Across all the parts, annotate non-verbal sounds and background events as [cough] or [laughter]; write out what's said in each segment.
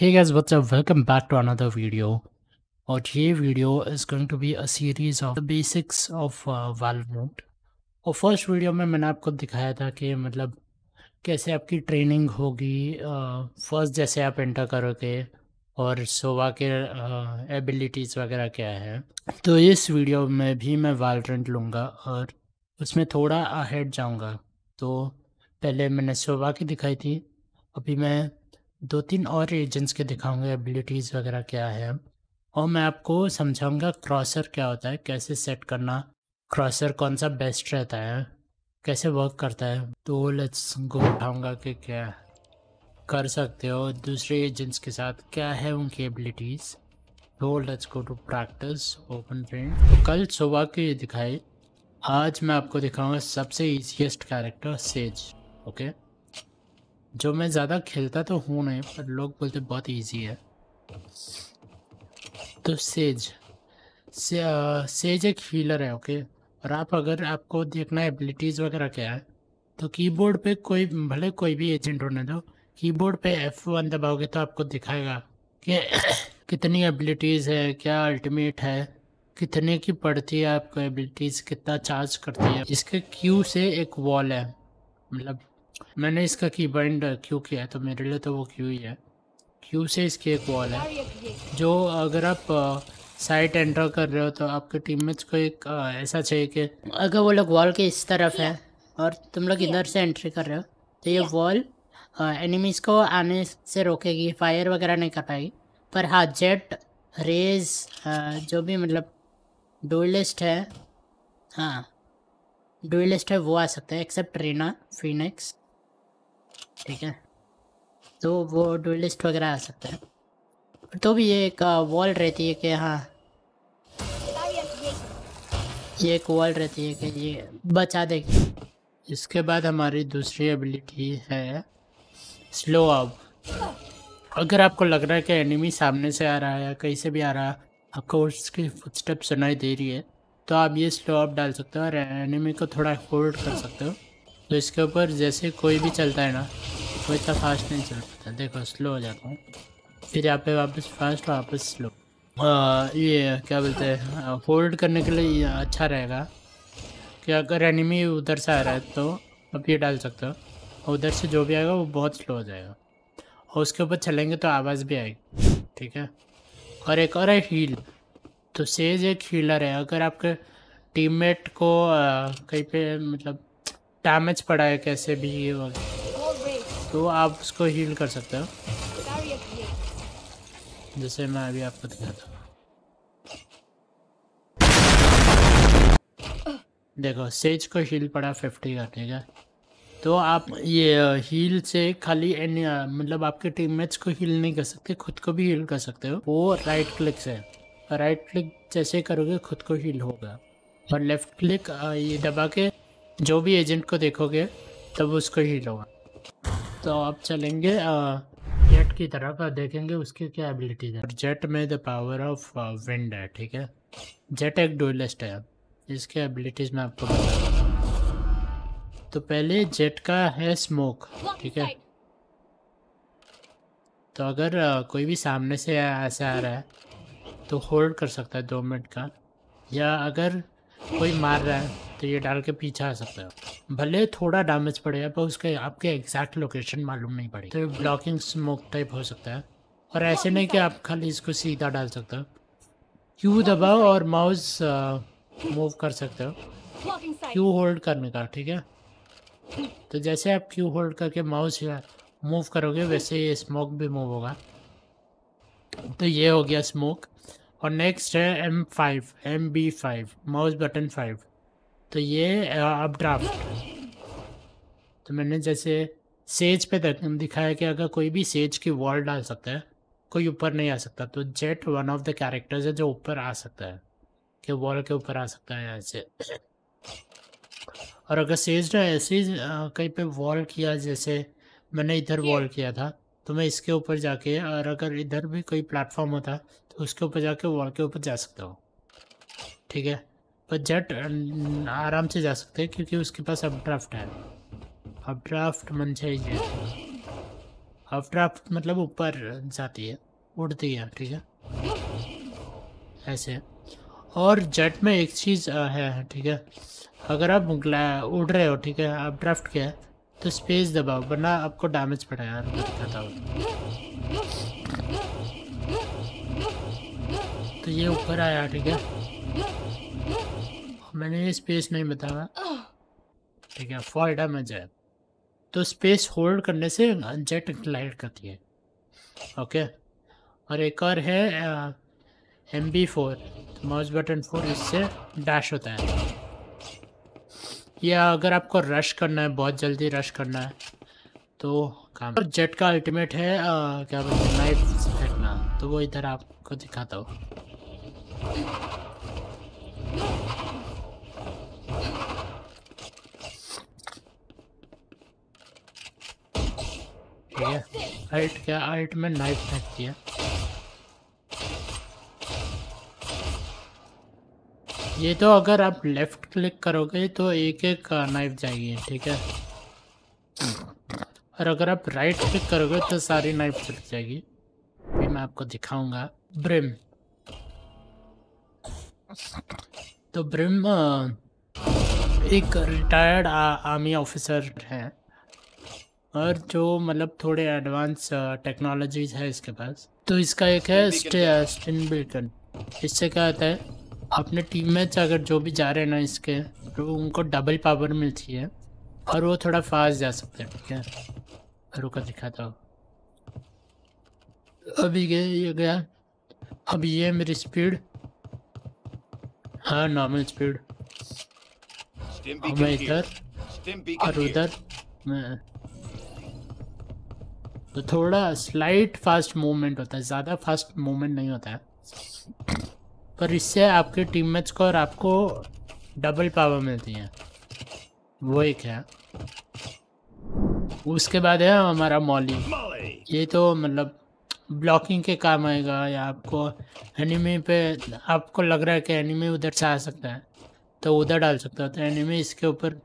Hey guys, what's up? Welcome back to another video. Our today video is going to be a series of the basics of uh, Valorant. और first video में मैंने आपको दिखाया था कि मतलब कैसे आपकी ट्रेनिंग होगी फर्स्ट uh, जैसे आप एंटर करोगे और सोवा के एबिलिटीज़ uh, वगैरह क्या है तो इस वीडियो में भी मैं वालरेंट लूँगा और उसमें थोड़ा अहेड जाऊँगा तो पहले मैंने सोवा की दिखाई थी अभी मैं दो तीन और एजेंट्स के दिखाऊंगा एबिलिटीज़ वगैरह क्या है और मैं आपको समझाऊंगा क्रॉसर क्या होता है कैसे सेट करना क्रॉसर कौन सा बेस्ट रहता है कैसे वर्क करता है तो लेट्स गो उठाऊँगा कि क्या कर सकते हो दूसरे एजेंट्स के साथ क्या है उनकी एबिलिटीज़ तो let's go to practice open friend तो कल सुबह ये दिखाई आज मैं आपको दिखाऊंगा सबसे easiest character Sage okay okay? जो मैं ज़्यादा खेलता तो हूँ नहीं पर लोग बोलते बहुत इजी है तो सेज से, आ, सेज एक हीलर है ओके और आप अगर आपको देखना है एबिलिटीज़ वगैरह क्या है तो कीबोर्ड पे कोई भले कोई भी एजेंट होने दो कीबोर्ड पे एफ वन दबाओगे तो आपको दिखाएगा कि [coughs] कितनी एबिलिटीज़ है क्या अल्टीमेट है कितने की पड़ती है आपको एबिलिटीज़ कितना चार्ज करती है इसके क्यू से एक वॉल है मतलब मैंने इसका की बाइंड क्यू किया है तो मेरे लिए तो वो क्यू ही है क्यू से इसकी एक वॉल है जो अगर आप साइट एंटर कर रहे हो तो आपके टीममेट्स को एक ऐसा चाहिए कि अगर वो लोग वॉल के इस तरफ है और तुम लोग इधर से एंट्री कर रहे हो तो ये वॉल एनिमीज़ को आने से रोकेगी फायर वगैरह नहीं कर पाएगी पर हाँ जेट रेज जो भी मतलब डोलिस्ट है हाँ डोलिस्ट है वो आ सकता है एक्सेप्ट रीना फिनिक्स ठीक है तो वो डुअलिस्ट वगैरह आ सकता है तो भी ये एक वॉल uh, रहती है कि हाँ ये एक वॉल रहती है कि ये बचा देगी इसके बाद हमारी दूसरी एबिलिटी है स्लो अप अगर आपको लग रहा है कि एनिमी सामने से आ रहा है या कहीं से भी आ रहा है आपको उसकी फुटस्टेप सुनाई दे रही है तो आप ये स्लो अप डाल सकते हो और एनिमी को थोड़ा होल्ड कर सकते हो तो इसके ऊपर जैसे कोई भी चलता है ना वो इतना फास्ट नहीं चल पाता देखो स्लो हो जाता हूँ फिर यहाँ पे वापस फास्ट वापस स्लो आ, ये क्या बोलते हैं फोल्ड करने के लिए अच्छा रहेगा कि अगर एनिमी उधर से आ रहा है तो आप ये डाल सकते हो उधर से जो भी आएगा वो बहुत स्लो हो जाएगा और उसके ऊपर चलेंगे तो आवाज़ भी आएगी ठीक है और एक और है हील तो सेज एक हीलर है अगर आपके टीममेट को कहीं पे मतलब डैमेज पड़ा है कैसे भी ये वाले तो आप उसको हील कर सकते हो जैसे मैं अभी आपको दिखाता हूँ देखो सेज को हील पड़ा फिफ्टी का ठीक है तो आप ये हील uh, से खाली uh, मतलब आपके टीममेट्स को हील नहीं कर सकते खुद को भी हील कर सकते हो वो राइट क्लिक से राइट क्लिक जैसे करोगे खुद को हील होगा और लेफ्ट क्लिक uh, ये दबा के जो भी एजेंट को देखोगे तब उसको ही लो तो आप चलेंगे जेट की तरफ और देखेंगे उसकी क्या एबिलिटीज है जेट में द पावर ऑफ विंड है ठीक है जेट एक डोलेस्ट है इसके एबिलिटीज में आपको बता तो पहले जेट का है स्मोक ठीक है तो अगर कोई भी सामने से ऐसे आ रहा है तो होल्ड कर सकता है दो मिनट का या अगर कोई मार रहा है तो ये डाल के पीछा आ सकते हो भले थोड़ा डैमेज पड़ेगा पर उसके आपके एग्जैक्ट लोकेशन मालूम नहीं पड़ेगी तो ये ब्लॉकिंग स्मोक टाइप हो सकता है और ऐसे नहीं कि आप खाली इसको सीधा डाल सकते हो क्यू दबाओ और माउस मूव uh, कर सकते हो क्यू होल्ड करने का ठीक है तो जैसे आप क्यू होल्ड करके माउस मूव करोगे वैसे ये स्मोक भी मूव होगा तो ये हो गया स्मोक और नेक्स्ट है M five M B five mouse button five तो ये अब ड्राफ्ट तो मैंने जैसे सेज पे दिखाया कि अगर कोई भी सेज की वॉल डाल सकता है कोई ऊपर नहीं आ सकता तो Jett one of the characters है जो ऊपर आ सकता है कि वॉल के ऊपर आ सकता है यहाँ से और अगर सेज ने ऐसे कहीं पे वॉल किया जैसे मैंने इधर वॉल किया था तो मैं इसके ऊपर जाके और अगर इधर भी कोई प्लेटफॉर्म होता तो उसके ऊपर जाके वॉल के ऊपर जा सकता हूँ ठीक है पर जेट आराम से जा सकते हैं क्योंकि उसके पास अब ड्राफ्ट है अब ड्राफ्ट मन से अब ड्राफ्ट मतलब ऊपर जाती है उड़ती है ठीक है ऐसे और जेट में एक चीज़ है ठीक है अगर आप उड़ रहे हो ठीक है आप ड्राफ्ट क्या है तो स्पेस दबाओ वरना आपको डैमेज पड़ेगा दिखाता हूँ तो ये ऊपर आया ठीक है मैंने स्पेस नहीं बताया ठीक है फॉर में जाए तो स्पेस होल्ड करने से जेट ग्लाइड करती है ओके और एक और है M B four mouse button four इससे डैश होता है या अगर आपको रश करना है बहुत जल्दी रश करना है तो काम और जेट का अल्टीमेट है आ, क्या बोलते हैं नाइफ फेंकना तो वो इधर आपको दिखाता हो आइट क्या आइट में नाइफ फेंक दिया ये तो अगर आप लेफ्ट क्लिक करोगे तो एक एक नाइफ जाएगी ठीक है और अगर आप राइट क्लिक करोगे तो सारी नाइफ चल जाएगी भी मैं आपको दिखाऊंगा ब्रिम तो ब्रिम एक रिटायर्ड आर्मी ऑफिसर हैं और जो मतलब थोड़े एडवांस टेक्नोलॉजीज uh, है इसके पास तो इसका एक है स्टिन बिल्टन इससे क्या होता है अपने टीम में अगर जो भी जा रहे हैं ना इसके तो उनको डबल पावर मिलती है और वो थोड़ा फास्ट जा सकते हैं ठीक है रुको दिखाता हूँ अभी गए ये गया अब ये मेरी स्पीड हाँ नॉर्मल स्पीड मैं इधर और उधर मैं तो थोड़ा स्लाइट फास्ट मूवमेंट होता है ज़्यादा फास्ट मूवमेंट नहीं होता है पर इससे आपके टीममेट्स को और आपको डबल पावर मिलती है वो एक है उसके बाद है हमारा मॉली ये तो मतलब ब्लॉकिंग के काम आएगा या आपको एनिमी पे आपको लग रहा है कि एनिमी उधर से आ सकता है तो उधर डाल सकता है तो एनिमी इसके ऊपर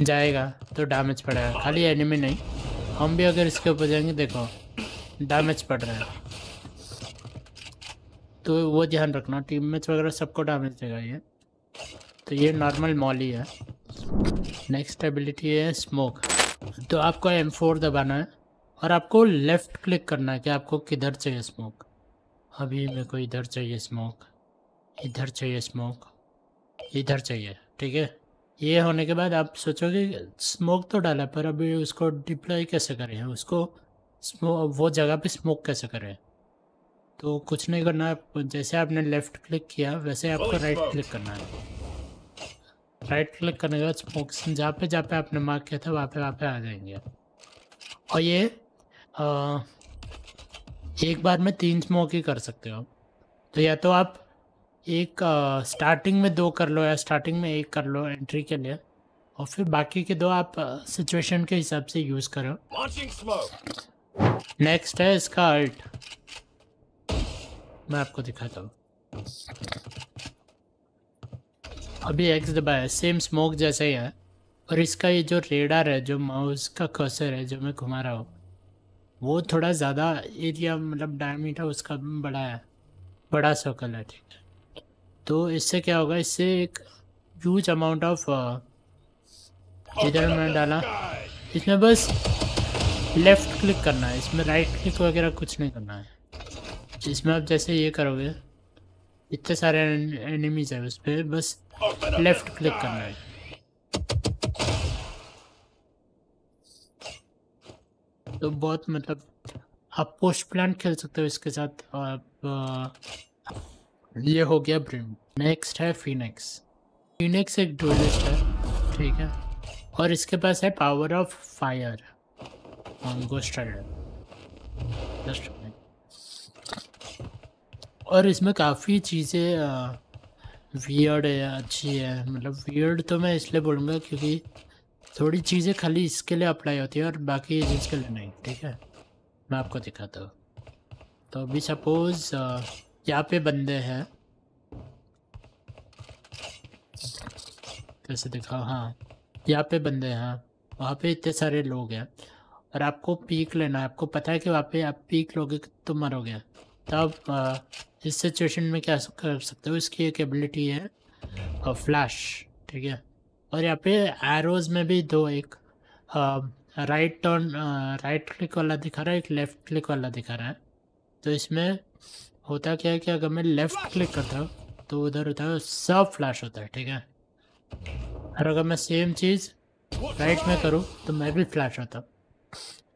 जाएगा तो डैमेज पड़ेगा खाली एनिमी नहीं हम भी अगर इसके ऊपर जाएंगे देखो डैमेज पड़ रहा है तो वो ध्यान रखना टीम मैच वगैरह सबको डैमेज देगा ये तो ये नॉर्मल मॉली है नेक्स्ट एबिलिटी है स्मोक तो आपको एम फोर दबाना है और आपको लेफ़्ट क्लिक करना है कि आपको किधर चाहिए स्मोक अभी मेरे को इधर चाहिए स्मोक इधर चाहिए स्मोक इधर चाहिए ठीक है ये होने के बाद आप सोचोगे स्मोक तो डाला पर अभी उसको डिप्लॉय कैसे करें उसको वो जगह पे स्मोक कैसे करें तो कुछ नहीं करना है जैसे आपने लेफ़्ट क्लिक किया वैसे आपको राइट क्लिक करना है राइट क्लिक करने के बाद स्मोक जहाँ पे जहाँ पे आपने मार्क किया था वहाँ पे वहाँ पे आ जाएंगे और ये आ, एक बार में तीन स्मोक ही कर सकते हो तो या तो आप एक स्टार्टिंग में दो कर लो या स्टार्टिंग में एक कर लो एंट्री के लिए और फिर बाकी के दो आप सिचुएशन के हिसाब से यूज करो नेक्स्ट है इसका अल्ट मैं आपको दिखाता हूँ अभी एक्स दबाया सेम स्मोक जैसा ही है और इसका ये जो रेडार है जो माउस का कसर है जो मैं घुमा रहा हूँ वो थोड़ा ज़्यादा एरिया मतलब डायमीटर उसका बड़ा है बड़ा सर्कल है ठीक है तो इससे क्या होगा इससे एक ह्यूज अमाउंट ऑफ इधर मैंने डाला इसमें बस लेफ़्ट क्लिक करना है इसमें राइट क्लिक वगैरह कुछ नहीं करना है इसमें आप जैसे ये करोगे इतने सारे एनिमीज है उस पर बस लेफ़्ट क्लिक करना है तो बहुत मतलब आप पोस्ट प्लांट खेल सकते हो इसके साथ आप uh, ये हो गया ब्रिम नेक्स्ट है फिनिक्स फिनिक्स एक डोलिस्ट है ठीक है और इसके पास है power of fire on ghost और इसमें काफ़ी चीज़ें वियर्ड है अच्छी है मतलब वियर्ड तो मैं इसलिए बोलूँगा क्योंकि थोड़ी चीज़ें खाली इसके लिए अप्लाई होती है और बाकी चीज़ के लिए नहीं ठीक है मैं आपको दिखाता हूँ तो अभी सपोज़ यहाँ पे बंदे हैं कैसे दिखाओ हाँ यहाँ पे बंदे हैं वहाँ पे इतने सारे लोग हैं और आपको पीक लेना है आपको पता है कि वहाँ पे आप पीक लोगे तो मरोगे तो आप इस सिचुएशन में क्या कर सकते हो इसकी एक एबिलिटी है और फ्लैश ठीक है और यहाँ पे एरोज में भी दो एक राइट टर्न राइट क्लिक वाला दिखा रहा है एक लेफ़्ट क्लिक वाला दिखा रहा है तो इसमें होता क्या है कि अगर मैं लेफ़्ट क्लिक करता हूँ तो उधर होता है सब फ्लैश होता है ठीक है और अगर मैं सेम चीज़ राइट में करूँ तो मैं भी फ्लैश होता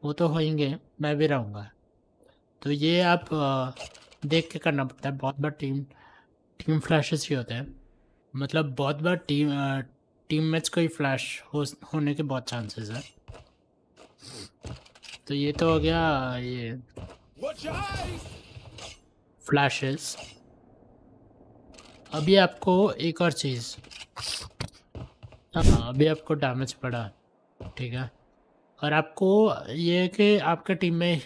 वो तो होंगे मैं भी रहूँगा तो ये आप देख के करना पड़ता है बहुत बार टीम टीम फ्लैशेस ही होते हैं मतलब बहुत बार टीम टीम मैच को ही फ्लैश हो होने के बहुत चांसेस है तो ये तो हो गया ये फ्लैशेस अभी आपको एक और चीज़ हाँ अभी आपको डैमेज पड़ा ठीक है और आपको ये कि आपके टीम में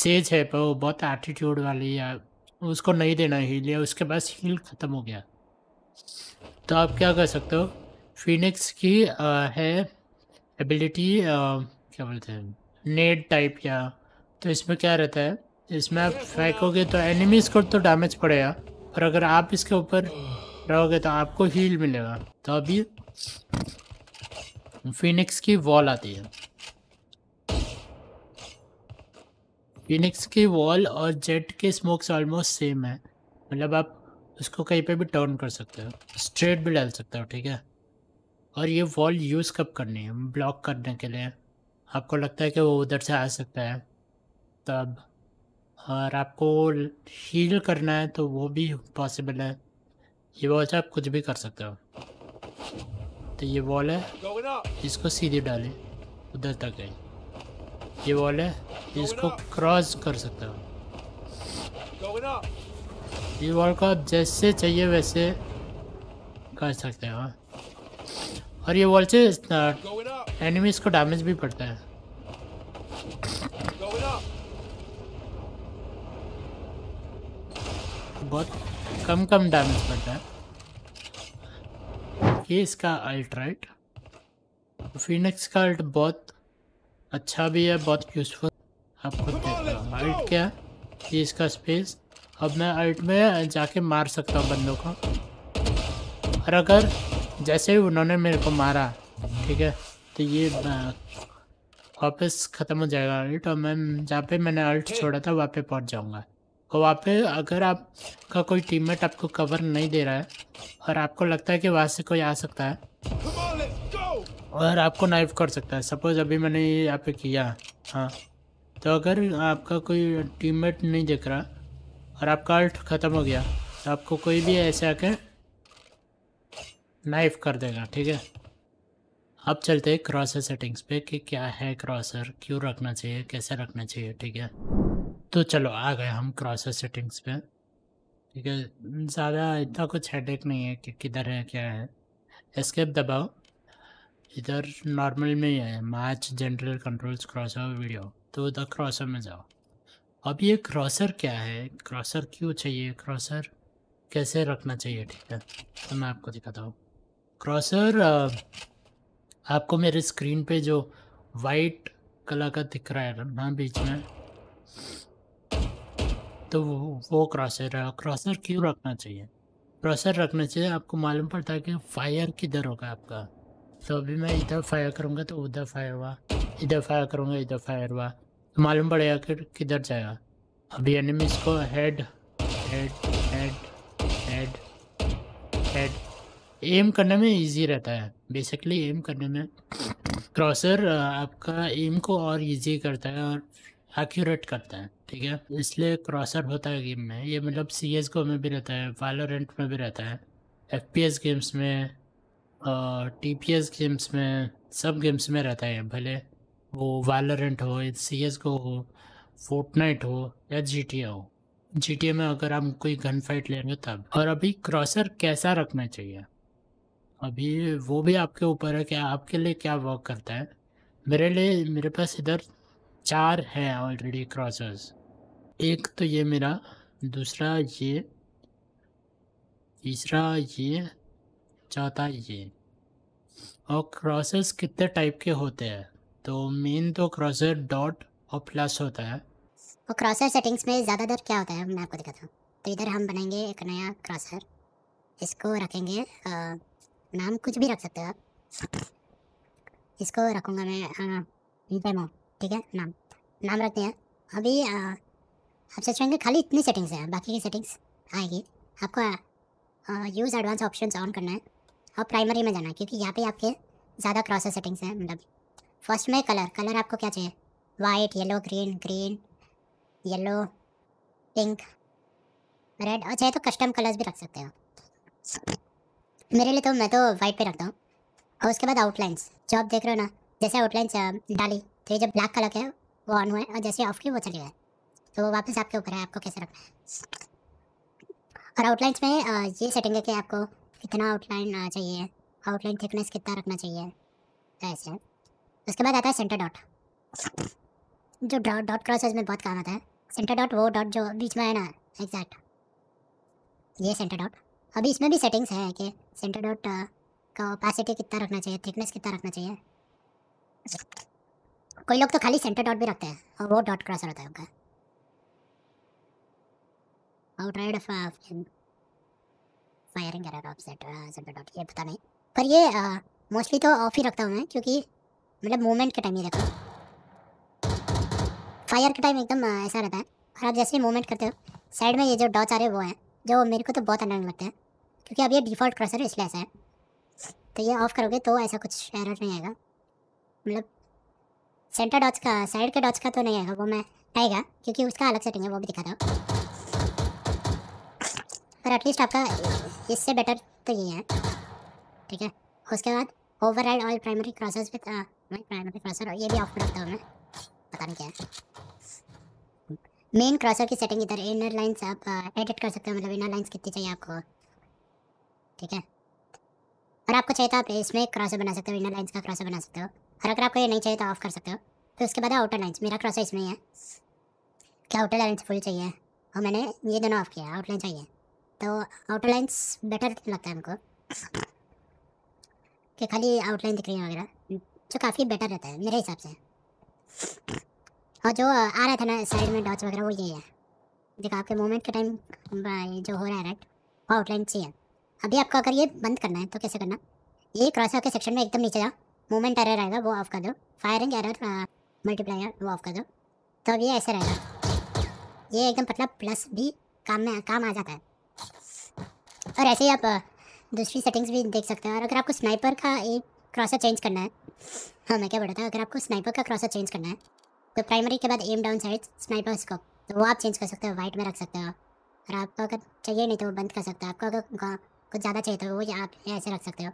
सेज है पर वो बहुत एटीट्यूड वाली है उसको नहीं देना हील या उसके पास हील ख़त्म हो गया तो आप क्या कर सकते हो फिनिक्स की आ, है एबिलिटी क्या बोलते हैं नेट टाइप या तो इसमें क्या रहता है इसमें आप फेंकोगे तो एनिमीज को तो डैमेज पड़ेगा और अगर आप इसके ऊपर रहोगे तो आपको हील मिलेगा तो अभी फिनिक्स की वॉल आती है फिनिक्स की वॉल और जेट के स्मोक्स ऑलमोस्ट सेम है मतलब आप उसको कहीं पे भी टर्न कर सकते हो स्ट्रेट भी डाल सकते हो ठीक है और ये वॉल यूज़ कब करनी है ब्लॉक करने के लिए आपको लगता है कि वो उधर से आ सकता है तब और आपको हील करना है तो वो भी पॉसिबल है ये वॉल से आप कुछ भी कर सकते हो तो ये वॉल है इसको सीधे डालें उधर तक है ये वॉल है इसको क्रॉस कर सकते हो ये वॉल को आप जैसे चाहिए वैसे कर सकते हो और ये वॉल से एनिमीज को डैमेज भी पड़ता है बहुत कम कम डैमेज पड़ता है ये इसका अल्ट राइट फिनिक्स का अल्ट बहुत अच्छा भी है बहुत यूजफुल आपको अल्ट क्या है ये इसका स्पेस अब मैं अल्ट में जाके मार सकता हूँ बंदों को और अगर जैसे ही उन्होंने मेरे को मारा ठीक है तो ये वापस ख़त्म हो जाएगा अल्ट और मैं जहाँ पे मैंने अल्ट छोड़ा था वहाँ पे पहुँच जाऊँगा और वहाँ पे अगर आपका कोई टीममेट आपको कवर नहीं दे रहा है और आपको लगता है कि वहाँ से कोई आ सकता है और आपको नाइफ कर सकता है सपोज़ अभी मैंने ये यहाँ पे किया हाँ तो अगर आपका कोई टीममेट नहीं दिख रहा और आपका अल्ट ख़त्म हो गया तो आपको कोई भी ऐसे आके नाइफ कर देगा ठीक है अब चलते हैं क्रॉसर सेटिंग्स पे कि क्या है क्रॉसर क्यों रखना चाहिए कैसे रखना चाहिए ठीक है तो चलो आ गए हम क्रॉसर सेटिंग्स पे ठीक है ज़्यादा इतना कुछ हेडेक नहीं है कि किधर है क्या है एस्केप दबाओ इधर नॉर्मल में ही है match general controls crosshair video तो उधर क्रॉसर में जाओ अब ये क्रॉसर क्या है क्रॉसर क्यों चाहिए क्रॉसर कैसे रखना चाहिए ठीक है तो मैं आपको दिखाता हूँ क्रॉसर आपको मेरे स्क्रीन पे जो वाइट कलर का दिख रहा है ना बीच में तो वो, वो क्रॉसर है क्रॉसर क्यों रखना चाहिए क्रॉसर रखना चाहिए आपको मालूम पड़ता है कि फायर किधर होगा आपका तो अभी मैं इधर फायर करूँगा तो उधर फायर हुआ इधर फायर करूँगा इधर फायर हुआ तो मालूम पड़ेगा कि किधर जाएगा अभी एनिमीज को head head head head head aim करने में इजी रहता है बेसिकली एम करने में क्रॉसर आपका एम को और इजी करता है और एक्यूरेट करता है ठीक है इसलिए क्रॉसर होता है गेम में ये मतलब सी एस गो में भी रहता है वालोरेंट में भी रहता है एफ पी एस गेम्स में टी पी एस गेम्स में सब गेम्स में रहता है भले वो वालोरेंट हो सी एस गो हो फोर्टनाइट हो या जी टी ए हो जी टी ए में अगर हम कोई गन फाइट ले हो तब और अभी क्रॉसर कैसा रखना चाहिए अभी वो भी आपके ऊपर है कि आपके लिए क्या वर्क करता है मेरे लिए मेरे पास इधर चार है ऑलरेडी क्रॉसेस एक तो ये मेरा दूसरा ये तीसरा ये चौथा ये और क्रॉसेस कितने टाइप के होते हैं तो मेन तो क्रॉसर डॉट और प्लस होता है और क्रॉसर सेटिंग्स में ज़्यादातर क्या होता है मैं आपको दिखाता हूँ तो इधर हम बनाएंगे एक नया क्रॉसर इसको रखेंगे आ, नाम कुछ भी रख सकते हो आप इसको रखूँगा मैं डेमो ठीक है नाम नाम रखते हैं अभी आप सर्च करेंगे खाली इतनी सेटिंग्स हैं बाकी की सेटिंग्स आएगी आपको यूज़ एडवांस ऑप्शन ऑन करना है और प्राइमरी में जाना है क्योंकि यहाँ पे आपके ज़्यादा क्रॉसर सेटिंग्स हैं मतलब फर्स्ट में कलर कलर आपको क्या चाहिए white yellow green green yellow pink red और चाहे तो कस्टम कलर्स भी रख सकते हो मेरे लिए तो मैं तो वाइट पे रखता हूँ और उसके बाद आउटलाइंस जो आप देख रहे हो ना जैसे आउटलाइंस डाली तो ये जो ब्लैक कलर है वो ऑन हुआ है और जैसे ऑफ की वो चले गए तो वो वापस आपके ऊपर है आपको कैसे रखना है और आउटलाइंस में ये सेटिंग है कि आपको कितना आउटलाइन चाहिए आउटलाइन थिकनेस कितना रखना चाहिए तो ऐसे उसके बाद आता है सेंटर डॉट जो डॉट डॉट क्रॉस में बहुत काम आता है सेंटर डॉट वो डॉट जो बीच में है ना एग्जैक्ट ये सेंटर डॉट अभी इसमें भी सेटिंग्स है कि सेंटर डॉट का ओपेसिटी कितना रखना चाहिए थिकनेस कितना रखना चाहिए कोई लोग तो खाली सेंटर डॉट भी रखते हैं और वो डॉट क्रॉसर होता है उनका override firing centre centre dot ये पता नहीं पर ये मोस्टली uh, तो ऑफ ही रखता हूँ मैं क्योंकि मतलब मूवमेंट के टाइम ही रहता है फायर के टाइम एकदम uh, ऐसा रहता है और आप जैसे ही मूवमेंट करते हो साइड में ये जो डॉट आ रहे हैं वो हैं जो मेरे को तो बहुत अंडर लगता है क्योंकि अब ये डिफ़ॉल्ट क्रॉसर है इसलिए ऐसा है तो ये ऑफ करोगे तो ऐसा कुछ एरर नहीं आएगा मतलब सेंटर डॉच का साइड के डॉच का तो नहीं आएगा वो मैं आएगा क्योंकि उसका अलग सेटिंग है वो भी रहा हूँ पर एटलीस्ट आपका इससे बेटर तो ये है ठीक है उसके बाद override all primary crosshairs with primary crosshair ये भी ऑफ रखता हूँ मैं पता नहीं क्या है मेन क्रॉसर की सेटिंग इधर इनर लाइन्स आप एडिट uh, कर सकते हो मतलब इनर लाइन्स कितनी चाहिए आपको ठीक है और आपको चाहिए तो आप इसमें क्रॉसर बना सकते हो इनर लाइन्स का क्रॉसर बना सकते हो और अगर आपको ये नहीं चाहिए तो ऑफ कर सकते हो फिर तो उसके बाद है आउटर लाइन्स मेरा क्रॉस इसमें ही है क्या आउटर लाइन्स फुल चाहिए और मैंने ये दोनों ऑफ किया आउटलाइन चाहिए तो आउटर लाइन्स बेटर लगता है हमको कि खाली आउटलाइन दिख रही है वगैरह जो काफ़ी बेटर रहता है मेरे हिसाब से और जो आ रहा था ना साइड में डॉच वगैरह वो ये है देखा आपके मोमेंट के टाइम जो हो रहा है राइट वो आउटलाइन चाहिए अभी आपको अगर ये बंद करना है तो कैसे करना ये क्रॉस के सेक्शन में एकदम नीचे जाओ मोमेंट एरर आएगा वो ऑफ कर दो फायरिंग एरर मल्टीप्लायर वो ऑफ कर दो तो अब ये ऐसे रहेगा ये एकदम मतलब प्लस भी काम में काम आ जाता है और ऐसे ही आप दूसरी सेटिंग्स भी देख सकते हैं और अगर आपको स्नाइपर का एक क्रॉसर चेंज करना है हाँ मैं क्या बोल रहा था अगर आपको स्नाइपर का क्रॉसर चेंज करना है तो प्राइमरी के बाद aim down sight sniper scope तो वो आप चेंज कर सकते हो वाइट में रख सकते हो और आपको अगर चाहिए नहीं तो वो बंद कर सकते हो आपको अगर कुछ ज़्यादा चाहिए तो वो आप ऐसे रख सकते हो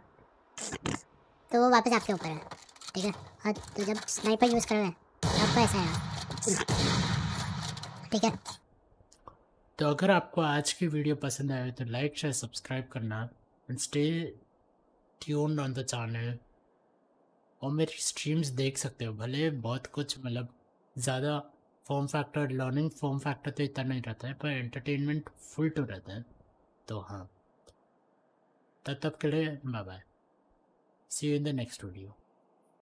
तो वो वापस आपके ऊपर है ठीक है और हाँ, तो जब स्नाइपर यूज़ कर रहे हैं ठीक है तो अगर आपको आज की वीडियो पसंद आए तो लाइक शेयर सब्सक्राइब करना and stay tuned on the channel और मेरी स्ट्रीम्स देख सकते हो भले बहुत कुछ मतलब ज़्यादा form factor learning form factor तो इतना नहीं रहता है पर एंटरटेनमेंट फुल टू रहता है तो हाँ तब तक के लिए bye bye see you in the next video